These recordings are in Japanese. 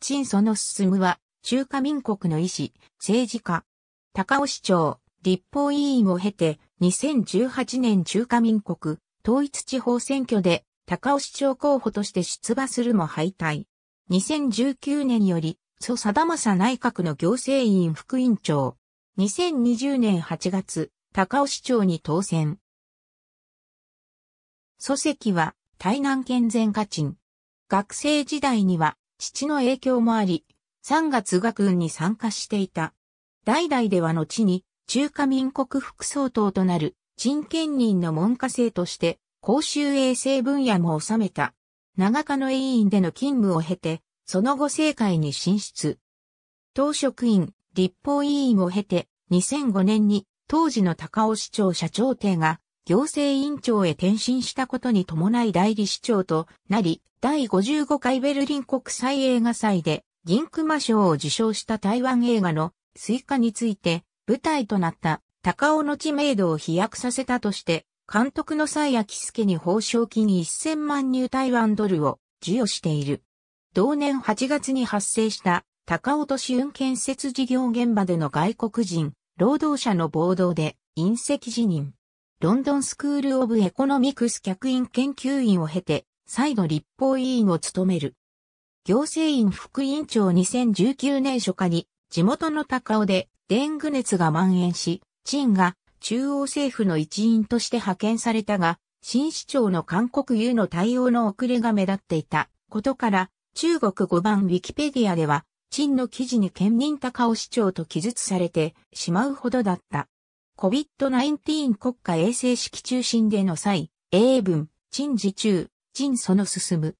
陳祖の進むは、中華民国の医師、政治家、高尾市長、立法委員を経て、2018年中華民国、統一地方選挙で、高尾市長候補として出馬するも敗退。2019年より、蘇貞正内閣の行政委員副委員長。2020年8月、高尾市長に当選。祖籍は、台南県全家賃。学生時代には、父の影響もあり、3月学運に参加していた。代々では後に中華民国副総統となる陳建人の門下生として公衆衛生分野も収めた。長鹿の委員での勤務を経て、その後政界に進出。党職員、立法委員を経て、2005年に当時の高尾市長社長邸が行政委員長へ転身したことに伴い代理市長となり、第55回ベルリン国際映画祭で銀熊賞を受賞した台湾映画のスイカについて舞台となった高尾の知名度を飛躍させたとして、監督の蔡谷介助に報奨金1000万入台湾ドルを授与している。同年8月に発生した高尾都市運建設事業現場での外国人、労働者の暴動で隕石辞任。ロンドンスクール・オブ・エコノミクス客員研究員を経て、再度立法委員を務める。行政院副委員長2019年初夏に、地元の高尾で、デング熱が蔓延し、陳が中央政府の一員として派遣されたが、新市長の韓国有の対応の遅れが目立っていたことから、中国5番ウィキペディアでは、陳の記事に県民高尾市長と記述されてしまうほどだった。COVID-19 国家衛生式中心での際、英文、陳時中、陳その進む。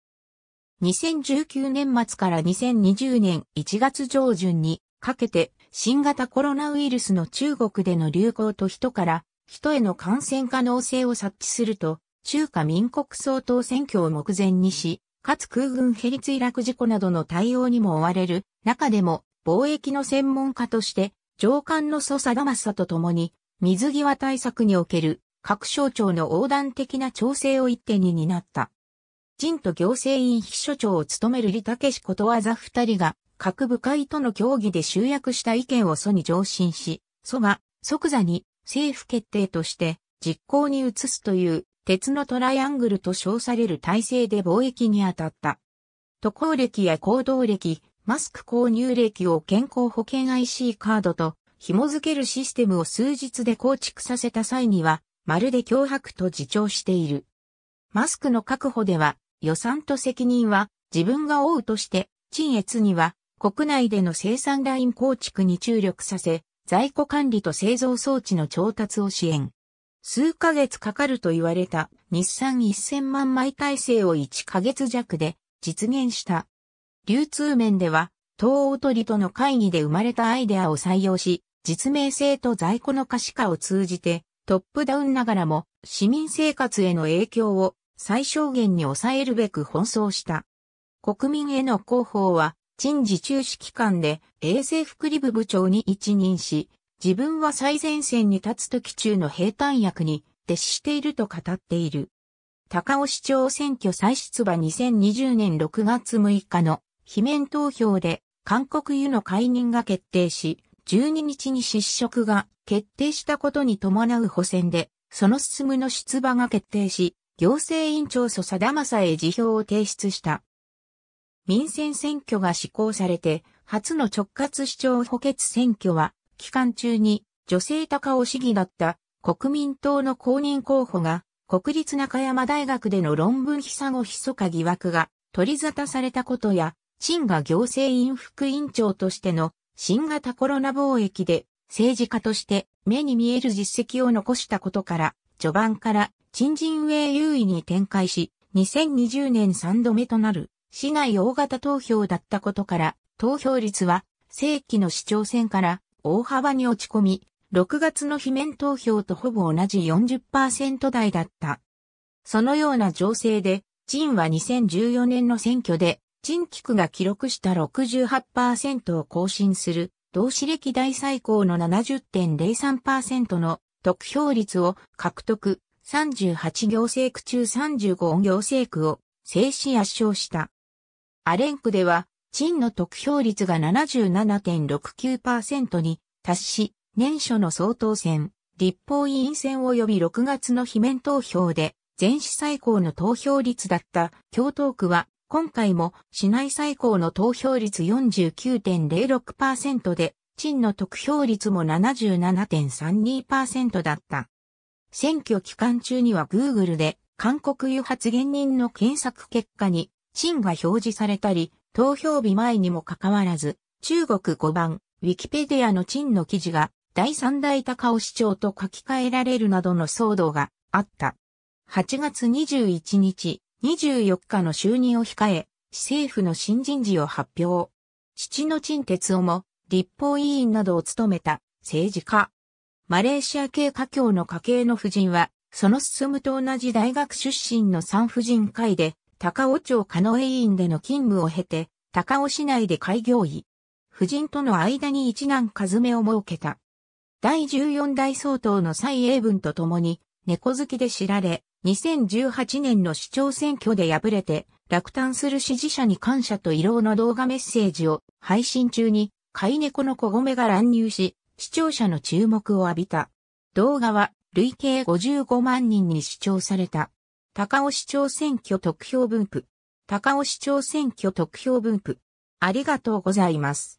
2019年末から2020年1月上旬にかけて新型コロナウイルスの中国での流行と人から人への感染可能性を察知すると中華民国総統選挙を目前にし、かつ空軍ヘリ墜落事故などの対応にも追われる中でも貿易の専門家として上官の蘇貞正と共に水際対策における各省庁の横断的な調整を一手に担った。人と行政院秘書長を務める李武志ことわざ二人が各部会との協議で集約した意見を祖に上申し、祖が即座に政府決定として実行に移すという鉄のトライアングルと称される体制で貿易に当たった。渡航歴や行動歴、マスク購入歴を健康保険 IC カードと紐付けるシステムを数日で構築させた際には、まるで脅迫と自重している。マスクの確保では、予算と責任は自分が負うとして、陳越には国内での生産ライン構築に注力させ、在庫管理と製造装置の調達を支援。数ヶ月かかると言われた日産1000万枚体制を1ヶ月弱で実現した。流通面では、東欧鳥との会議で生まれたアイデアを採用し、実名性と在庫の可視化を通じて、トップダウンながらも市民生活への影響を最小限に抑えるべく奔走した。国民への広報は、陳時中指揮官で衛生福利部部長に一任し、自分は最前線に立つ時中の兵隊役に徹していると語っている。高尾市長選挙再出馬2020年6月6日の罷免投票で韓国湯の解任が決定し、12日に失職が決定したことに伴う補選で、その進むの出馬が決定し、行政委員長蘇貞正へ辞表を提出した。民選選挙が施行されて、初の直轄市長補欠選挙は、期間中に女性高尾市議だった国民党の公認候補が国立中山大学での論文被差後密か疑惑が取り沙汰されたことや、陳が行政院副委員長としての新型コロナ貿易で政治家として目に見える実績を残したことから、序盤から陳人ウ優位に展開し、2020年3度目となる市内大型投票だったことから、投票率は正規の市長選から大幅に落ち込み、6月の罷免投票とほぼ同じ40%台だった。そのような情勢で、陳は2014年の選挙で陳菊が記録した68%を更新する、同志歴代最高の70.03%の得票率を獲得、38行政区中35行政区を制止圧勝した。アレン区では、陳の得票率が77.69%に達し、年初の総統選、立法委員選及び6月の罷免投票で、全市最高の投票率だった京都区は今回も市内最高の投票率49.06%で、陳の得票率も77.32%だった。選挙期間中には Google で韓国油発言人の検索結果に陳が表示されたり、投票日前にもかかわらず、中国5番、ウィキペディアの陳の記事が第三大高尾市長と書き換えられるなどの騒動があった。8月21日、24日の就任を控え、市政府の新人事を発表。父の陳哲夫も立法委員などを務めた政治家。マレーシア系華僑の家系の夫人は、その進むと同じ大学出身の産婦人会で、高尾町カノエ委員での勤務を経て、高尾市内で開業医。夫人との間に一男ず目を設けた。第14代総統の蔡英文と共に、猫好きで知られ、2018年の市長選挙で敗れて、落胆する支持者に感謝と慰労の動画メッセージを配信中に飼い猫の小米が乱入し、視聴者の注目を浴びた。動画は累計55万人に視聴された。高尾市長選挙得票分布。高尾市長選挙得票分布。ありがとうございます。